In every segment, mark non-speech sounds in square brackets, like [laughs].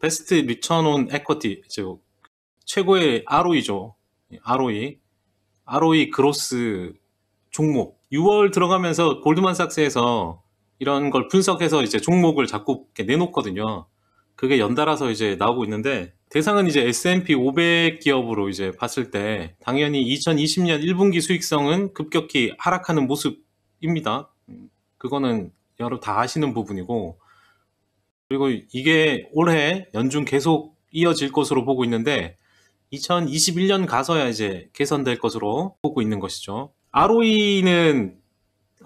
베스트 리천온 에쿼티 즉 뭐 최고의 ROE죠. ROE. ROE 그로스 종목. 6월 들어가면서 골드만삭스에서 이런 걸 분석해서 이제 종목을 자꾸 내놓거든요. 그게 연달아서 이제 나오고 있는데 대상은 이제 S&P 500 기업으로 이제 봤을 때 당연히 2020년 1분기 수익성은 급격히 하락하는 모습입니다. 그거는 여러 다 아시는 부분이고 그리고 이게 올해 연중 계속 이어질 것으로 보고 있는데 2021년 가서야 이제 개선될 것으로 보고 있는 것이죠. ROE는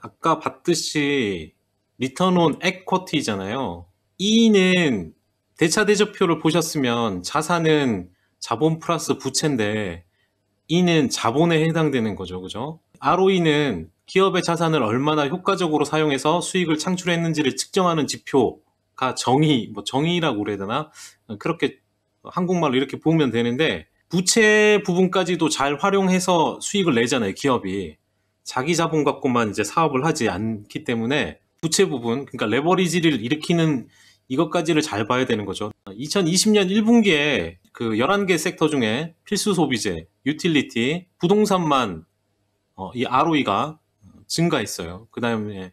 아까 봤듯이 리턴 온 에쿼티잖아요. E는 대차 대조표를 보셨으면 자산은 자본 플러스 부채인데 E는 자본에 해당되는 거죠. 그죠? ROE는 기업의 자산을 얼마나 효과적으로 사용해서 수익을 창출했는지를 측정하는 지표 가 아, 정의 뭐 정의라고 그래야 되나 그렇게 한국말로 이렇게 보면 되는데 부채 부분까지도 잘 활용해서 수익을 내잖아요 기업이 자기 자본 갖고만 이제 사업을 하지 않기 때문에 부채 부분 그러니까 레버리지를 일으키는 이것까지를 잘 봐야 되는 거죠 2020년 1분기에 그 11개 섹터 중에 필수 소비재, 유틸리티, 부동산만 어, 이 ROE가 증가했어요 그 다음에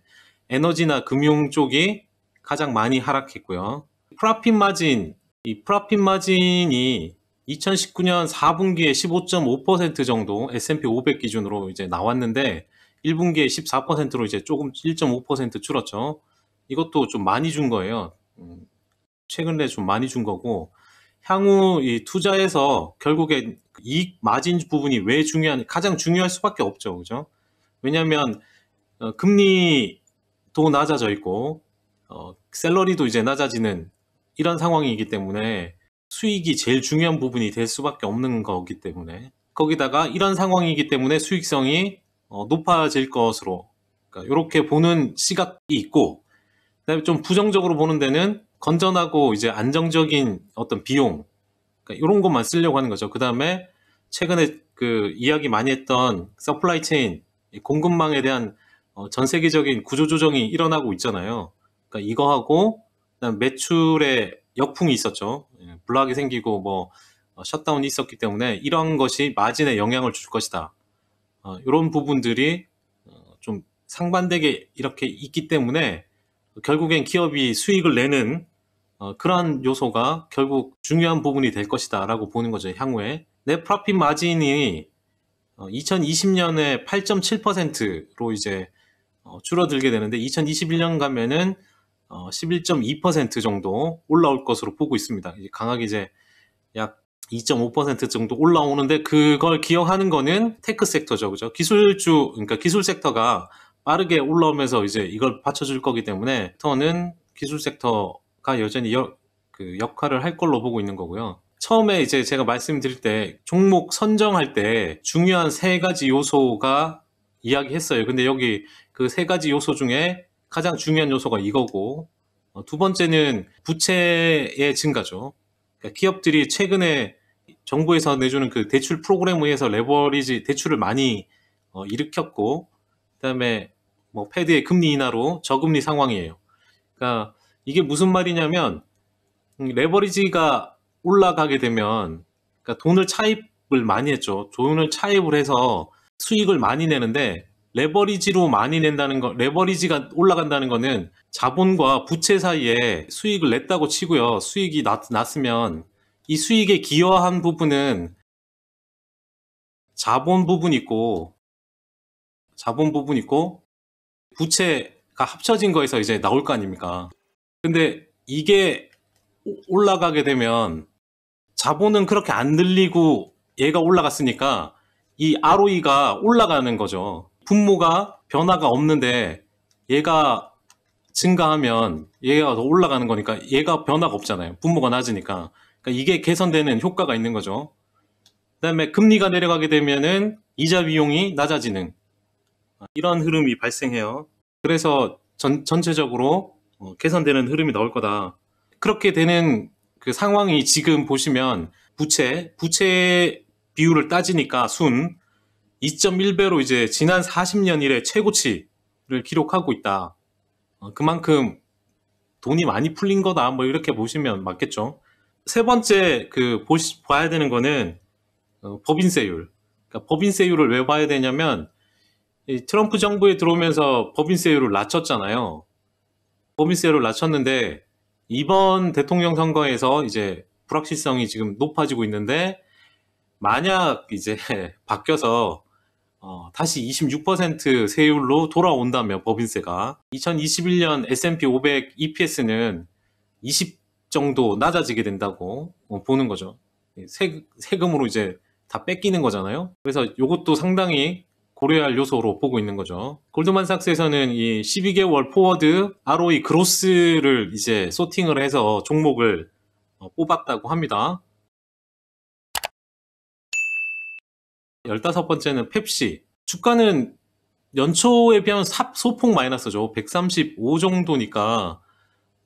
에너지나 금융 쪽이 가장 많이 하락했고요. 프라핏 마진, 이 프라핏 마진이 2019년 4분기에 15.5% 정도 S&P 500 기준으로 이제 나왔는데 1분기에 14%로 이제 조금 1.5% 줄었죠. 이것도 좀 많이 준 거예요. 음, 최근에 좀 많이 준 거고 향후 이 투자에서 결국에 이익 마진 부분이 왜 중요한 가장 중요할 수밖에 없죠. 그죠? 왜냐하면 어, 금리도 낮아져 있고 어, 셀러리도 이제 낮아지는 이런 상황이기 때문에 수익이 제일 중요한 부분이 될 수밖에 없는 거기 때문에 거기다가 이런 상황이기 때문에 수익성이 어, 높아질 것으로 그러니까 이렇게 보는 시각이 있고 그다음에 좀 부정적으로 보는 데는 건전하고 이제 안정적인 어떤 비용 그러니까 이런 것만 쓰려고 하는 거죠. 그다음에 최근에 그 이야기 많이 했던 서플라이 체인 공급망에 대한 어, 전 세계적인 구조 조정이 일어나고 있잖아요. 그러니까 이거 하고 그다음 매출에 역풍이 있었죠. 예, 블락이 생기고 뭐 어, 셧다운이 있었기 때문에 이런 것이 마진에 영향을 줄 것이다. 어, 이런 부분들이 어, 좀 상반되게 이렇게 있기 때문에 결국엔 기업이 수익을 내는 어, 그러한 요소가 결국 중요한 부분이 될 것이다 라고 보는 거죠 향후에 내 프로핏 마진이 2020년에 어, 8.7%로 이제 줄어들게 되는데 2021년 가면은 어, 11.2% 정도 올라올 것으로 보고 있습니다. 강하게 이제 약 2.5% 정도 올라오는데 그걸 기억하는 거는 테크 섹터죠. 그죠? 기술주 그러니까 기술 섹터가 빠르게 올라오면서 이제 이걸 받쳐 줄 거기 때문에 터는 기술 섹터가 여전히 여, 그 역할을 할 걸로 보고 있는 거고요. 처음에 이제 제가 말씀드릴 때 종목 선정할 때 중요한 세 가지 요소가 이야기했어요. 근데 여기 그 세 가지 요소 중에 가장 중요한 요소가 이거고 어, 두 번째는 부채의 증가죠. 그러니까 기업들이 최근에 정부에서 내주는 그 대출 프로그램에 의해서 레버리지 대출을 많이 어, 일으켰고 그다음에 뭐 패드의 금리 인하로 저금리 상황이에요. 그러니까 이게 무슨 말이냐면 음, 레버리지가 올라가게 되면 그러니까 돈을 차입을 많이 했죠. 돈을 차입을 해서 수익을 많이 내는데 레버리지로 많이 낸다는 거, 레버리지가 올라간다는 거는 자본과 부채 사이에 수익을 냈다고 치고요. 수익이 났, 났으면 이 수익에 기여한 부분은 자본 부분 있고, 자본 부분 있고, 부채가 합쳐진 거에서 이제 나올 거 아닙니까? 근데 이게 올라가게 되면 자본은 그렇게 안 늘리고 얘가 올라갔으니까 이 ROE가 올라가는 거죠. 분모가 변화가 없는데 얘가 증가하면 얘가 더 올라가는 거니까 얘가 변화가 없잖아요. 분모가 낮으니까. 그러니까 이게 개선되는 효과가 있는 거죠. 그다음에 금리가 내려가게 되면은 이자 비용이 낮아지는 이런 흐름이 발생해요. 그래서 전, 전체적으로 어, 개선되는 흐름이 나올 거다. 그렇게 되는 그 상황이 지금 보시면 부채, 부채 비율을 따지니까 순 2.1배로 이제 지난 40년 이래 최고치를 기록하고 있다. 어, 그만큼 돈이 많이 풀린 거다. 뭐 이렇게 보시면 맞겠죠. 세 번째 그 보시, 봐야 되는 거는 어, 법인세율. 그러니까 법인세율을 왜 봐야 되냐면 트럼프 정부에 들어오면서 법인세율을 낮췄잖아요. 법인세율을 낮췄는데 이번 대통령 선거에서 이제 불확실성이 지금 높아지고 있는데 만약 이제 [laughs] 바뀌어서 어, 다시 26% 세율로 돌아온다며 법인세가 2021년 S&P 500 EPS는 20 정도 낮아지게 된다고 어, 보는 거죠. 예, 세, 금으로 이제 다 뺏기는 거잖아요. 그래서 이것도 상당히 고려할 요소로 보고 있는 거죠. 골드만삭스에서는 이 12개월 포워드 ROE 그로스를 이제 소팅을 해서 종목을 어, 뽑았다고 합니다. 열다섯 번째는 펩시. 주가는 연초에 비하면 소폭 마이너스죠. 135 정도니까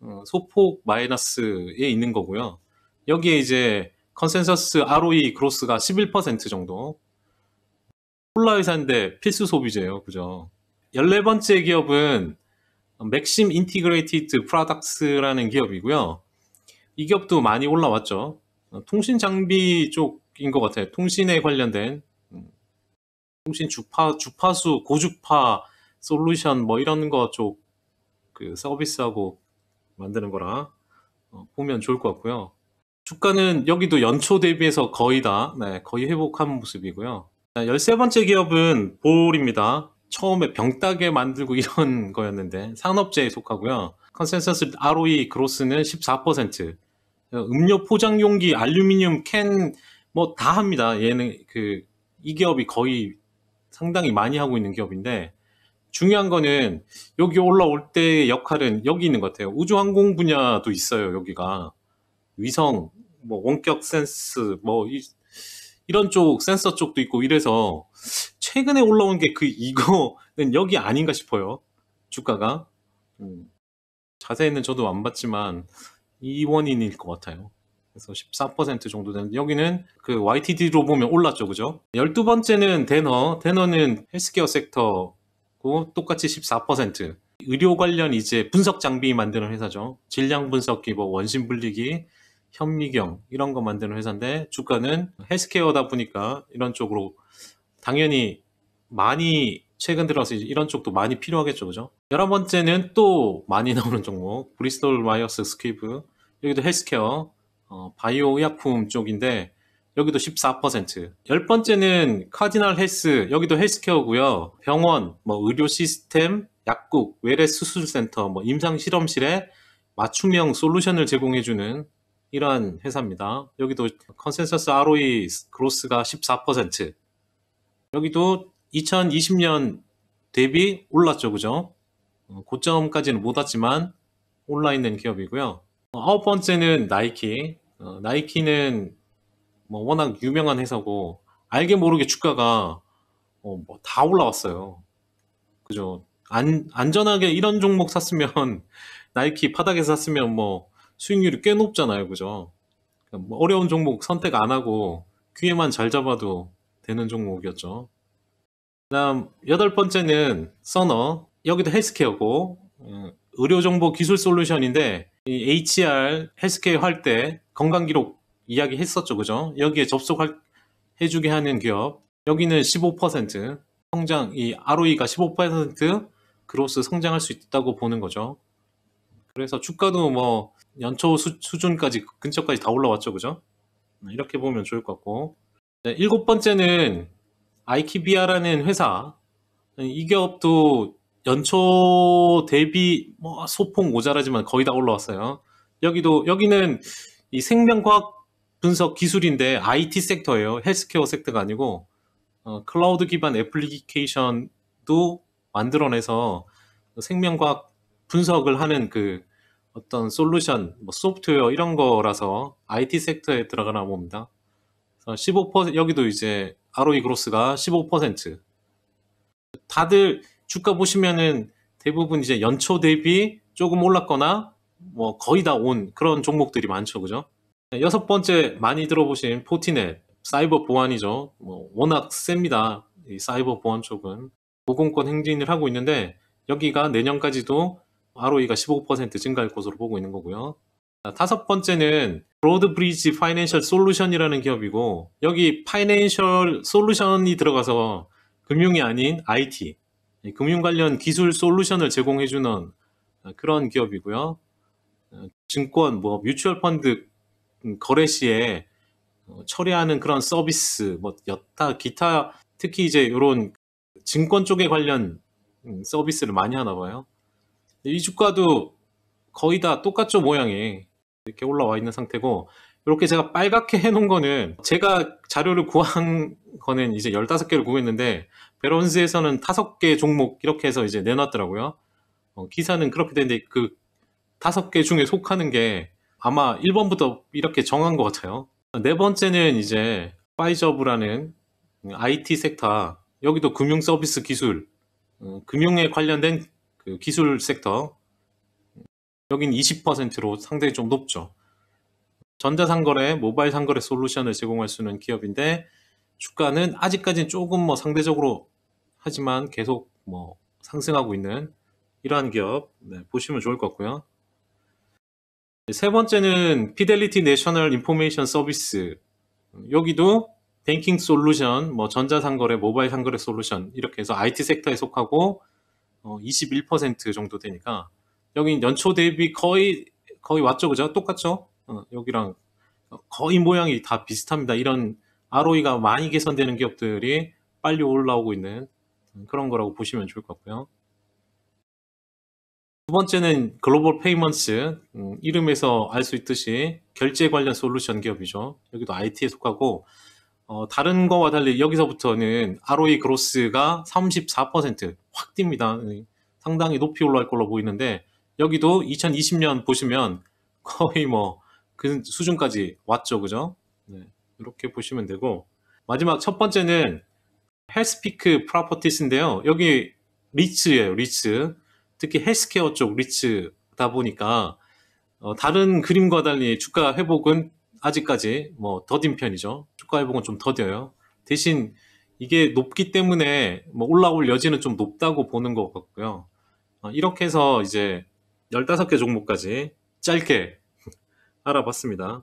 어, 소폭 마이너스에 있는 거고요. 여기에 이제 컨센서스 ROE 그로스가 11% 정도. 콜라 회사인데 필수 소비재예요. 그죠? 14번째 기업은 맥심 인티그레이티드 프라덕스라는 기업이고요. 이 기업도 많이 올라왔죠. 통신 장비 쪽인 것 같아요. 통신에 관련된 통신 주파 주파수 고주파 솔루션 뭐 이런 거쪽그 서비스하고 만드는 거라 어, 보면 좋을 것 같고요. 주가는 여기도 연초 대비해서 거의 다 네, 거의 회복한 모습이고요. 13번째 기업은 볼입니다. 처음에 병따게 만들고 [laughs] 이런 거였는데 산업재에 속하고요. 컨센서스 ROE 그로스는 14%. 음료 포장 용기, 알루미늄 캔 뭐 다 합니다. 얘는 그 이 기업이 거의 상당히 많이 하고 있는 기업인데 중요한 거는 여기 올라올 때 역할은 여기 있는 것 같아요. 우주항공 분야도 있어요, 여기가. 위성, 뭐 원격 센스, 뭐 이, 이런 쪽, 센서 쪽도 있고 이래서 최근에 올라온 게 그 이거는 여기 아닌가 싶어요. 주가가. 음, 자세히는 저도 안 봤지만 이 원인일 것 같아요. 그래서 14% 정도 되는데 여기는 그 YTD로 보면 올랐죠. 그죠? 12번째는 데너. 데너는 헬스케어 섹터고 똑같이 14%. 의료 관련 이제 분석 장비 만드는 회사죠. 질량 분석기, 뭐 원심 분리기, 현미경 이런 거 만드는 회사인데 주가는 헬스케어다 보니까 이런 쪽으로 당연히 많이 최근 들어서 이런 쪽도 많이 필요하겠죠, 그죠? 열한 번째는 또 많이 나오는 종목 브리스톨 마이어스 스퀴브 여기도 헬스케어 어, 바이오 의약품 쪽인데 여기도 14%. 열 번째는 카디널 헬스, 여기도 헬스케어고요. 병원, 뭐 의료 시스템, 약국, 외래 수술센터, 뭐 임상 실험실에 맞춤형 솔루션을 제공해주는 이러한 회사입니다. 여기도 컨센서스 ROE 그로스가 14%. 여기도 2020년 대비 올랐죠, 그죠? 어, 고점까지는 못 왔지만 올라 있는 기업이고요. 어, 아홉 번째는 나이키. 어, 나이키는 뭐 워낙 유명한 회사고 알게 모르게 주가가 어, 뭐다 올라왔어요. 그죠? 안, 안전하게 이런 종목 샀으면 [laughs] 나이키 바닥에서 샀으면 뭐 수익률이 꽤 높잖아요. 그죠? 그러니까 뭐 어려운 종목 선택 안 하고 귀에만 잘 잡아도 되는 종목이었죠. 그 다음 여덟 번째는 써너 여기도 헬스케어고 어, 의료정보 기술 솔루션인데 이 HR 헬스케어 할때 건강 기록 이야기 했었죠. 그죠? 여기에 접속할 해주게 하는 기업. 여기는 15% 성장, 이 ROE가 15% 그로스 성장할 수 있다고 보는 거죠. 그래서 주가도 뭐 연초 수, 준까지 근처까지 다 올라왔죠. 그죠? 네, 이렇게 보면 좋을 것 같고. 네, 일곱 번째는 IKBR라는 회사. 네, 이 기업도 연초 대비 뭐 소폭 모자라지만 거의 다 올라왔어요. 여기도 여기는 이 생명과학 분석 기술인데 IT 섹터예요. 헬스케어 섹터가 아니고 어, 클라우드 기반 애플리케이션도 만들어내서 생명과학 분석을 하는 그 어떤 솔루션, 뭐 소프트웨어 이런 거라서 IT 섹터에 들어가나 봅니다. 15% 여기도 이제 ROE 그로스가 15% 다들 주가 보시면은 대부분 이제 연초 대비 조금 올랐거나 뭐 거의 다 온 그런 종목들이 많죠, 그죠? 여섯 번째 많이 들어보신 포티넷 사이버 보안이죠. 뭐 워낙 셉니다. 이 사이버 보안 쪽은 보건권 행진을 하고 있는데 여기가 내년까지도 ROE가 15% 증가할 것으로 보고 있는 거고요. 다섯 번째는 브로드브리지 파이낸셜 솔루션이라는 기업이고 여기 파이낸셜 솔루션이 들어가서 금융이 아닌 IT, 금융 관련 기술 솔루션을 제공해주는 그런 기업이고요. 증권, 뭐 뮤추얼 펀드 음, 거래 시에 어, 처리하는 그런 서비스, 뭐 여타 기타 특히 이제 이런 증권 쪽에 관련 음, 서비스를 많이 하나 봐요. 이 주가도 거의 다 똑같죠 모양이 이렇게 올라와 있는 상태고 이렇게 제가 빨갛게 해놓은 거는 제가 자료를 구한 거는 이제 15개를 구했는데 베런스에서는 5개 종목 이렇게 해서 이제 내놨더라고요. 어, 기사는 그렇게 되는데 그 다섯 개 중에 속하는 게 아마 1번부터 이렇게 정한 것 같아요. 네 번째는 이제 파이저브라는 IT 섹터, 여기도 금융 서비스 기술, 어, 금융에 관련된 그 기술 섹터, 여긴 20%로 상당히 좀 높죠. 전자상거래, 모바일 상거래 솔루션을 제공할 수 있는 기업인데 주가는 아직까지는 조금 뭐 상대적으로 하지만 계속 뭐 상승하고 있는 이러한 기업 네, 보시면 좋을 것 같고요. 세 번째는 피델리티 내셔널 인포메이션 서비스. 여기도 뱅킹 솔루션, 뭐 전자상거래, 모바일 상거래 솔루션 이렇게 해서 IT 섹터에 속하고 21% 어, 정도 되니까 여긴 연초 대비 거의 거의 왔죠, 그죠? 똑같죠? 어, 여기랑 거의 모양이 다 비슷합니다. 이런 ROE가 많이 개선되는 기업들이 빨리 올라오고 있는 그런 거라고 보시면 좋을 것 같고요. 두 번째는 글로벌 페이먼츠 음, 이름에서 알 수 있듯이 결제 관련 솔루션 기업이죠. 여기도 IT에 속하고 어, 다른 거와 달리 여기서부터는 ROE 그로스가 34%확 뜁니다. 상당히 높이 올라갈 걸로 보이는데 여기도 2020년 보시면 거의 뭐 그 수준까지 왔죠. 그죠? 네, 이렇게 보시면 되고 마지막 첫 번째는 헬스피크 프로퍼티스인데요. 여기 리츠예요. 리츠. 특히 헬스케어 쪽 리츠다 보니까 어, 다른 그림과 달리 주가 회복은 아직까지 뭐 더딘 편이죠. 주가 회복은 좀 더뎌요. 대신 이게 높기 때문에 뭐 올라올 여지는 좀 높다고 보는 것 같고요. 어, 이렇게 해서 이제 15개 종목까지 짧게 [laughs] 알아봤습니다.